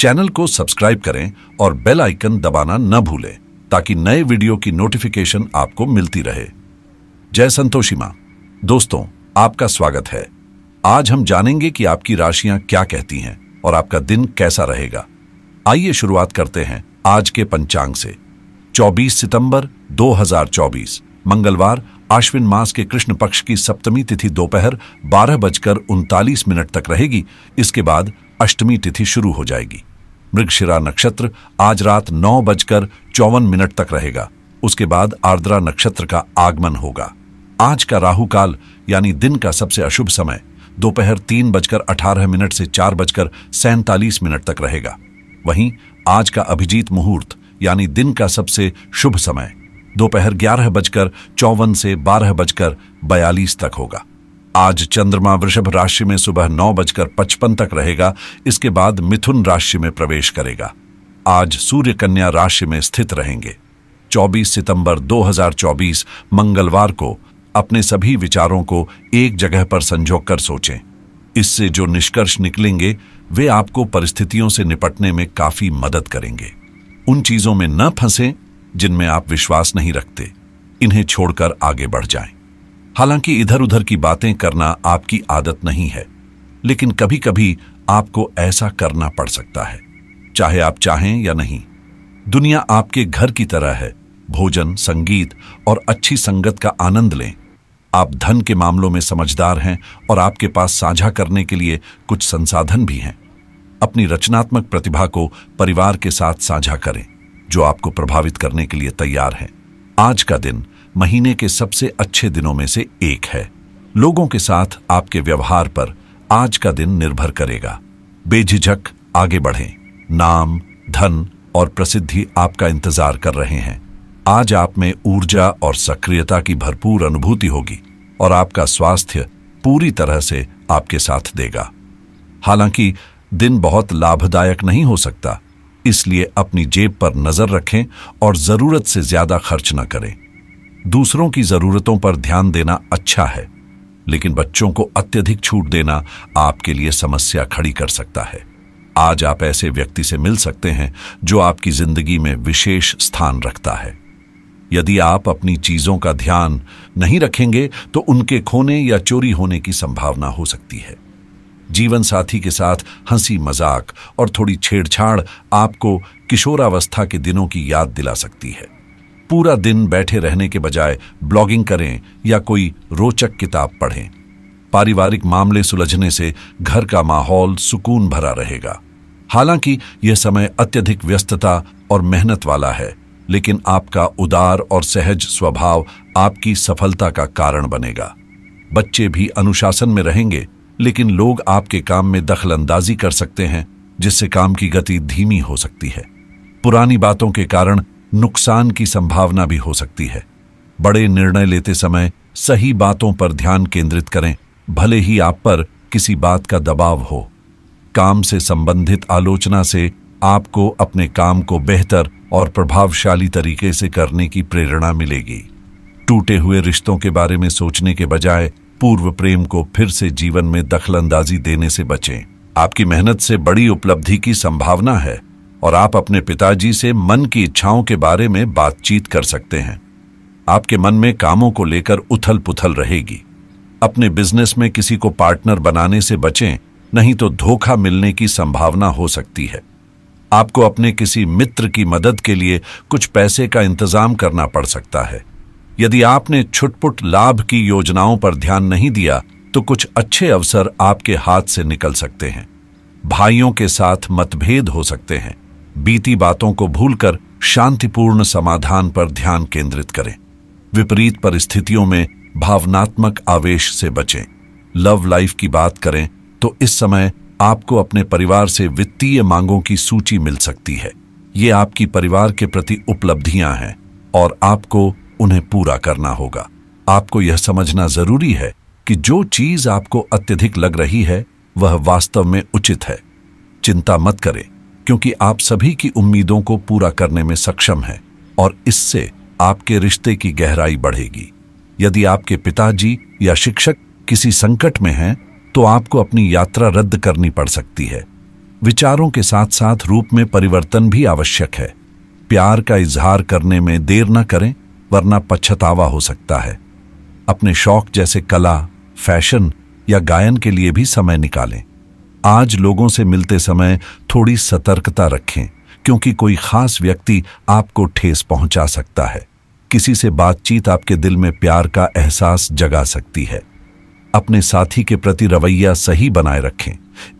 Channel को subscribe करें और बेल आइकन दबाना न भूलें ताकि नए वीडियो की नोटिफिकेशन आपको मिलती रहे जय संतोषी मां दोस्तों आपका स्वागत है आज हम जानेंगे कि आपकी राशियां क्या कहती हैं और आपका दिन कैसा रहेगा आइए शुरुआत करते हैं आज के पंचांग से 24 सितंबर 2024 मंगलवार आश्विन मास के कृष्ण पक्ष की सप्तमी तिथि दोपहर बारह बजकर उनतालीस मिनट तक रहेगी इसके बाद अष्टमी तिथि शुरू हो जाएगी मृगशिरा नक्षत्र आज रात नौ बजकर चौवन मिनट तक रहेगा उसके बाद आर्द्रा नक्षत्र का आगमन होगा आज का राहु काल यानी दिन का सबसे अशुभ समय दोपहर तीन बजकर अठारह मिनट से चार बजकर सैंतालीस मिनट तक रहेगा वहीं आज का अभिजीत मुहूर्त यानी दिन का सबसे शुभ समय दोपहर ग्यारह बजकर चौवन से बारह बजकर बयालीस तक होगा आज चंद्रमा वृषभ राशि में सुबह नौ बजकर पचपन तक रहेगा इसके बाद मिथुन राशि में प्रवेश करेगा आज सूर्य कन्या राशि में स्थित रहेंगे 24 सितंबर 2024 मंगलवार को अपने सभी विचारों को एक जगह पर संजो कर सोचें इससे जो निष्कर्ष निकलेंगे वे आपको परिस्थितियों से निपटने में काफी मदद करेंगे उन चीजों में न फंसे जिनमें आप विश्वास नहीं रखते इन्हें छोड़कर आगे बढ़ जाएं। हालांकि इधर उधर की बातें करना आपकी आदत नहीं है लेकिन कभी कभी आपको ऐसा करना पड़ सकता है चाहे आप चाहें या नहीं दुनिया आपके घर की तरह है भोजन संगीत और अच्छी संगत का आनंद लें आप धन के मामलों में समझदार हैं और आपके पास साझा करने के लिए कुछ संसाधन भी हैं अपनी रचनात्मक प्रतिभा को परिवार के साथ साझा करें जो आपको प्रभावित करने के लिए तैयार हैं आज का दिन महीने के सबसे अच्छे दिनों में से एक है लोगों के साथ आपके व्यवहार पर आज का दिन निर्भर करेगा बेझिझक आगे बढ़ें नाम धन और प्रसिद्धि आपका इंतजार कर रहे हैं आज आप में ऊर्जा और सक्रियता की भरपूर अनुभूति होगी और आपका स्वास्थ्य पूरी तरह से आपके साथ देगा हालांकि दिन बहुत लाभदायक नहीं हो सकता इसलिए अपनी जेब पर नजर रखें और जरूरत से ज्यादा खर्च न करें दूसरों की जरूरतों पर ध्यान देना अच्छा है लेकिन बच्चों को अत्यधिक छूट देना आपके लिए समस्या खड़ी कर सकता है आज आप ऐसे व्यक्ति से मिल सकते हैं जो आपकी जिंदगी में विशेष स्थान रखता है यदि आप अपनी चीजों का ध्यान नहीं रखेंगे तो उनके खोने या चोरी होने की संभावना हो सकती है जीवन साथी के साथ हंसी मजाक और थोड़ी छेड़छाड़ आपको किशोरावस्था के दिनों की याद दिला सकती है पूरा दिन बैठे रहने के बजाय ब्लॉगिंग करें या कोई रोचक किताब पढ़ें पारिवारिक मामले सुलझने से घर का माहौल सुकून भरा रहेगा हालांकि यह समय अत्यधिक व्यस्तता और मेहनत वाला है लेकिन आपका उदार और सहज स्वभाव आपकी सफलता का कारण बनेगा बच्चे भी अनुशासन में रहेंगे लेकिन लोग आपके काम में दखलंदाजी कर सकते हैं जिससे काम की गति धीमी हो सकती है पुरानी बातों के कारण नुकसान की संभावना भी हो सकती है बड़े निर्णय लेते समय सही बातों पर ध्यान केंद्रित करें भले ही आप पर किसी बात का दबाव हो काम से संबंधित आलोचना से आपको अपने काम को बेहतर और प्रभावशाली तरीके से करने की प्रेरणा मिलेगी टूटे हुए रिश्तों के बारे में सोचने के बजाय पूर्व प्रेम को फिर से जीवन में दखलंदाजी देने से बचें आपकी मेहनत से बड़ी उपलब्धि की संभावना है और आप अपने पिताजी से मन की इच्छाओं के बारे में बातचीत कर सकते हैं आपके मन में कामों को लेकर उथल पुथल रहेगी अपने बिजनेस में किसी को पार्टनर बनाने से बचें नहीं तो धोखा मिलने की संभावना हो सकती है आपको अपने किसी मित्र की मदद के लिए कुछ पैसे का इंतजाम करना पड़ सकता है यदि आपने छुटपुट लाभ की योजनाओं पर ध्यान नहीं दिया तो कुछ अच्छे अवसर आपके हाथ से निकल सकते हैं भाइयों के साथ मतभेद हो सकते हैं बीती बातों को भूलकर शांतिपूर्ण समाधान पर ध्यान केंद्रित करें विपरीत परिस्थितियों में भावनात्मक आवेश से बचें लव लाइफ की बात करें तो इस समय आपको अपने परिवार से वित्तीय मांगों की सूची मिल सकती है ये आपकी परिवार के प्रति उपलब्धियां हैं और आपको उन्हें पूरा करना होगा आपको यह समझना जरूरी है कि जो चीज आपको अत्यधिक लग रही है वह वास्तव में उचित है चिंता मत करें क्योंकि आप सभी की उम्मीदों को पूरा करने में सक्षम हैं और इससे आपके रिश्ते की गहराई बढ़ेगी यदि आपके पिताजी या शिक्षक किसी संकट में हैं तो आपको अपनी यात्रा रद्द करनी पड़ सकती है विचारों के साथ साथ रूप में परिवर्तन भी आवश्यक है प्यार का इजहार करने में देर न करें वरना पछतावा हो सकता है अपने शौक जैसे कला फैशन या गायन के लिए भी समय निकालें आज लोगों से मिलते समय थोड़ी सतर्कता रखें क्योंकि कोई खास व्यक्ति आपको ठेस पहुंचा सकता है किसी से बातचीत आपके दिल में प्यार का एहसास जगा सकती है अपने साथी के प्रति रवैया सही बनाए रखें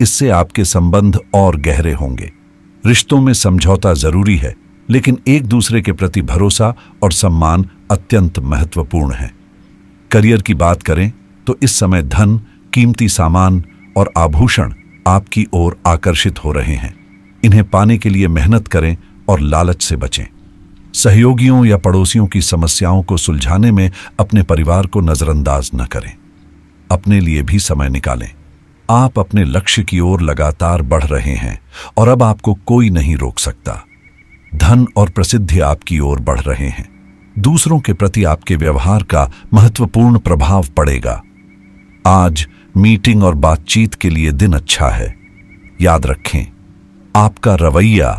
इससे आपके संबंध और गहरे होंगे रिश्तों में समझौता जरूरी है लेकिन एक दूसरे के प्रति भरोसा और सम्मान अत्यंत महत्वपूर्ण है करियर की बात करें तो इस समय धन कीमती सामान और आभूषण आपकी ओर आकर्षित हो रहे हैं इन्हें पाने के लिए मेहनत करें और लालच से बचें सहयोगियों या पड़ोसियों की समस्याओं को सुलझाने में अपने परिवार को नज़रअंदाज न करें अपने लिए भी समय निकालें आप अपने लक्ष्य की ओर लगातार बढ़ रहे हैं और अब आपको कोई नहीं रोक सकता धन और प्रसिद्धि आपकी ओर बढ़ रहे हैं दूसरों के प्रति आपके व्यवहार का महत्वपूर्ण प्रभाव पड़ेगा आज मीटिंग और बातचीत के लिए दिन अच्छा है याद रखें आपका रवैया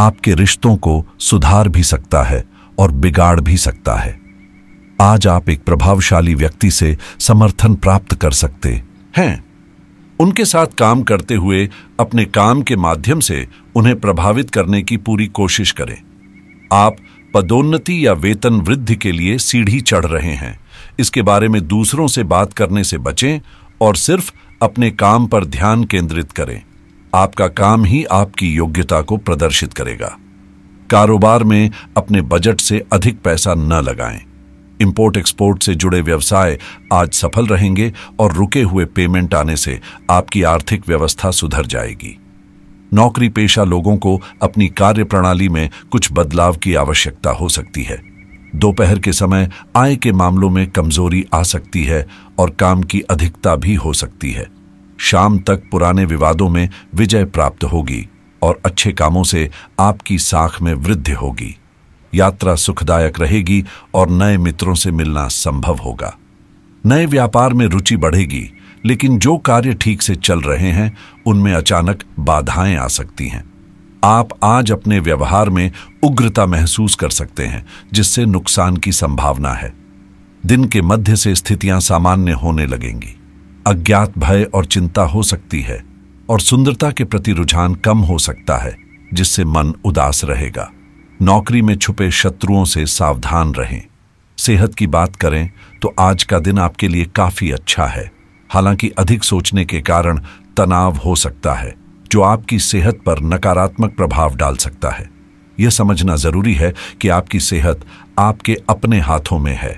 आपके रिश्तों को सुधार भी सकता है और बिगाड़ भी सकता है आज आप एक प्रभावशाली व्यक्ति से समर्थन प्राप्त कर सकते हैं उनके साथ काम करते हुए अपने काम के माध्यम से उन्हें प्रभावित करने की पूरी कोशिश करें आप पदोन्नति या वेतन वृद्धि के लिए सीढ़ी चढ़ रहे हैं इसके बारे में दूसरों से बात करने से बचें और सिर्फ अपने काम पर ध्यान केंद्रित करें आपका काम ही आपकी योग्यता को प्रदर्शित करेगा कारोबार में अपने बजट से अधिक पैसा न लगाएं इंपोर्ट एक्सपोर्ट से जुड़े व्यवसाय आज सफल रहेंगे और रुके हुए पेमेंट आने से आपकी आर्थिक व्यवस्था सुधर जाएगी नौकरी पेशा लोगों को अपनी कार्य प्रणाली में कुछ बदलाव की आवश्यकता हो सकती है दोपहर के समय आय के मामलों में कमजोरी आ सकती है और काम की अधिकता भी हो सकती है शाम तक पुराने विवादों में विजय प्राप्त होगी और अच्छे कामों से आपकी साख में वृद्धि होगी यात्रा सुखदायक रहेगी और नए मित्रों से मिलना संभव होगा नए व्यापार में रुचि बढ़ेगी लेकिन जो कार्य ठीक से चल रहे हैं उनमें अचानक बाधाएं आ सकती हैं आप आज अपने व्यवहार में उग्रता महसूस कर सकते हैं जिससे नुकसान की संभावना है दिन के मध्य से स्थितियां सामान्य होने लगेंगी अज्ञात भय और चिंता हो सकती है और सुंदरता के प्रति रुझान कम हो सकता है जिससे मन उदास रहेगा नौकरी में छुपे शत्रुओं से सावधान रहें सेहत की बात करें तो आज का दिन आपके लिए काफी अच्छा है हालांकि अधिक सोचने के कारण तनाव हो सकता है जो आपकी सेहत पर नकारात्मक प्रभाव डाल सकता है यह समझना जरूरी है कि आपकी सेहत आपके अपने हाथों में है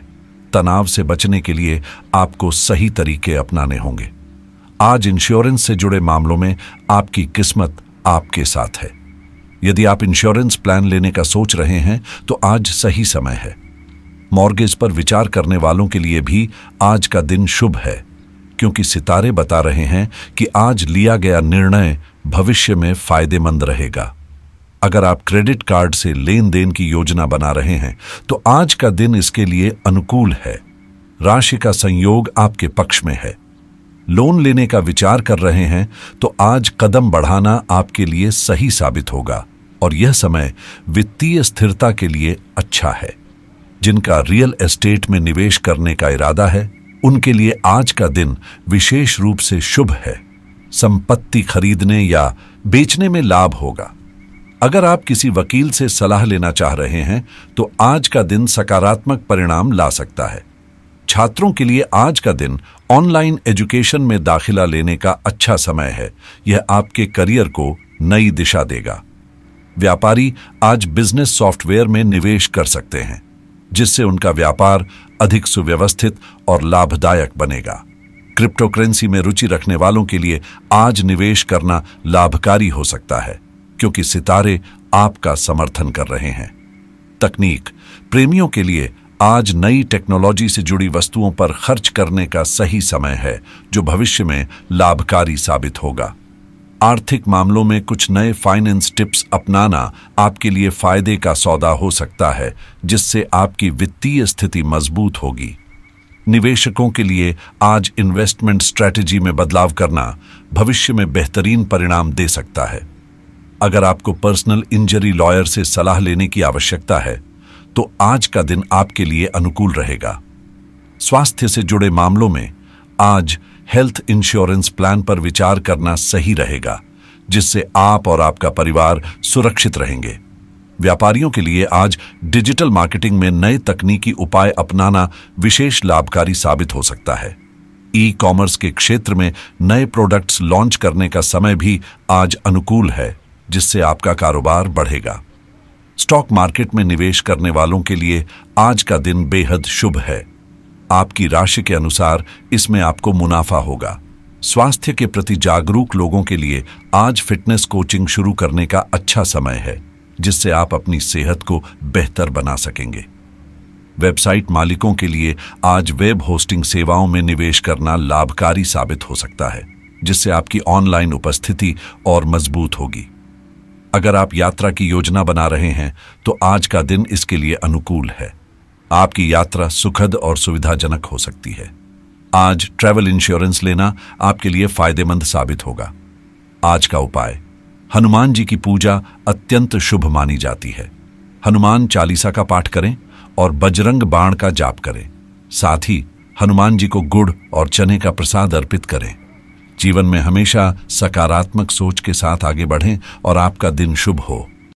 तनाव से बचने के लिए आपको सही तरीके अपनाने होंगे आज इंश्योरेंस से जुड़े मामलों में आपकी किस्मत आपके साथ है यदि आप इंश्योरेंस प्लान लेने का सोच रहे हैं तो आज सही समय है मॉर्गेज पर विचार करने वालों के लिए भी आज का दिन शुभ है क्योंकि सितारे बता रहे हैं कि आज लिया गया निर्णय भविष्य में फायदेमंद रहेगा अगर आप क्रेडिट कार्ड से लेन देन की योजना बना रहे हैं तो आज का दिन इसके लिए अनुकूल है राशि का संयोग आपके पक्ष में है लोन लेने का विचार कर रहे हैं तो आज कदम बढ़ाना आपके लिए सही साबित होगा और यह समय वित्तीय स्थिरता के लिए अच्छा है जिनका रियल एस्टेट में निवेश करने का इरादा है उनके लिए आज का दिन विशेष रूप से शुभ है संपत्ति खरीदने या बेचने में लाभ होगा अगर आप किसी वकील से सलाह लेना चाह रहे हैं तो आज का दिन सकारात्मक परिणाम ला सकता है छात्रों के लिए आज का दिन ऑनलाइन एजुकेशन में दाखिला लेने का अच्छा समय है यह आपके करियर को नई दिशा देगा व्यापारी आज बिजनेस सॉफ्टवेयर में निवेश कर सकते हैं जिससे उनका व्यापार अधिक सुव्यवस्थित और लाभदायक बनेगा क्रिप्टोकरेंसी में रुचि रखने वालों के लिए आज निवेश करना लाभकारी हो सकता है क्योंकि सितारे आपका समर्थन कर रहे हैं तकनीक प्रेमियों के लिए आज नई टेक्नोलॉजी से जुड़ी वस्तुओं पर खर्च करने का सही समय है जो भविष्य में लाभकारी साबित होगा आर्थिक मामलों में कुछ नए फाइनेंस टिप्स अपनाना आपके लिए फायदे का सौदा हो सकता है जिससे आपकी वित्तीय स्थिति मजबूत होगी निवेशकों के लिए आज इन्वेस्टमेंट स्ट्रैटेजी में बदलाव करना भविष्य में बेहतरीन परिणाम दे सकता है अगर आपको पर्सनल इंजरी लॉयर से सलाह लेने की आवश्यकता है तो आज का दिन आपके लिए अनुकूल रहेगा स्वास्थ्य से जुड़े मामलों में आज हेल्थ इंश्योरेंस प्लान पर विचार करना सही रहेगा जिससे आप और आपका परिवार सुरक्षित रहेंगे व्यापारियों के लिए आज डिजिटल मार्केटिंग में नए तकनीकी उपाय अपनाना विशेष लाभकारी साबित हो सकता है ई कॉमर्स के क्षेत्र में नए प्रोडक्ट्स लॉन्च करने का समय भी आज अनुकूल है जिससे आपका कारोबार बढ़ेगा स्टॉक मार्केट में निवेश करने वालों के लिए आज का दिन बेहद शुभ है आपकी राशि के अनुसार इसमें आपको मुनाफा होगा स्वास्थ्य के प्रति जागरूक लोगों के लिए आज फिटनेस कोचिंग शुरू करने का अच्छा समय है जिससे आप अपनी सेहत को बेहतर बना सकेंगे वेबसाइट मालिकों के लिए आज वेब होस्टिंग सेवाओं में निवेश करना लाभकारी साबित हो सकता है जिससे आपकी ऑनलाइन उपस्थिति और मजबूत होगी अगर आप यात्रा की योजना बना रहे हैं तो आज का दिन इसके लिए अनुकूल है आपकी यात्रा सुखद और सुविधाजनक हो सकती है आज ट्रैवल इंश्योरेंस लेना आपके लिए फायदेमंद साबित होगा आज का उपाय हनुमान जी की पूजा अत्यंत शुभ मानी जाती है हनुमान चालीसा का पाठ करें और बजरंग बाण का जाप करें साथ ही हनुमान जी को गुड़ और चने का प्रसाद अर्पित करें जीवन में हमेशा सकारात्मक सोच के साथ आगे बढ़ें और आपका दिन शुभ हो